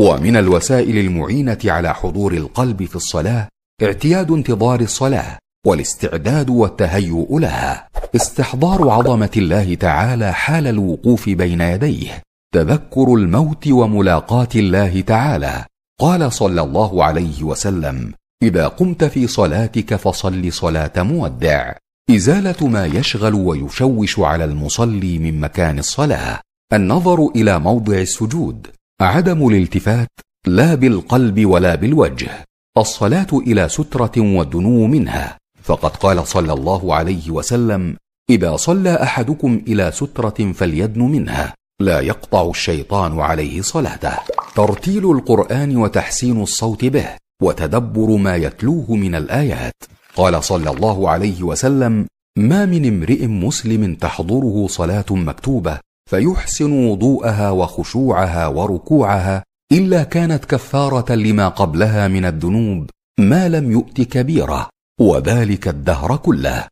ومن الوسائل المعينه على حضور القلب في الصلاه اعتياد انتظار الصلاه والاستعداد والتهيؤ لها استحضار عظمه الله تعالى حال الوقوف بين يديه تذكر الموت وملاقاه الله تعالى قال صلى الله عليه وسلم اذا قمت في صلاتك فصل صلاه مودع ازاله ما يشغل ويشوش على المصلي من مكان الصلاه النظر الى موضع السجود عدم الالتفات لا بالقلب ولا بالوجه الصلاه الى ستره والدنو منها فقد قال صلى الله عليه وسلم اذا صلى احدكم الى ستره فليدن منها لا يقطع الشيطان عليه صلاته ترتيل القران وتحسين الصوت به وتدبر ما يتلوه من الايات قال صلى الله عليه وسلم ما من امرئ مسلم تحضره صلاه مكتوبه فيحسن وضوءها وخشوعها وركوعها الا كانت كفاره لما قبلها من الذنوب ما لم يؤت كبيره وذلك الدهر كله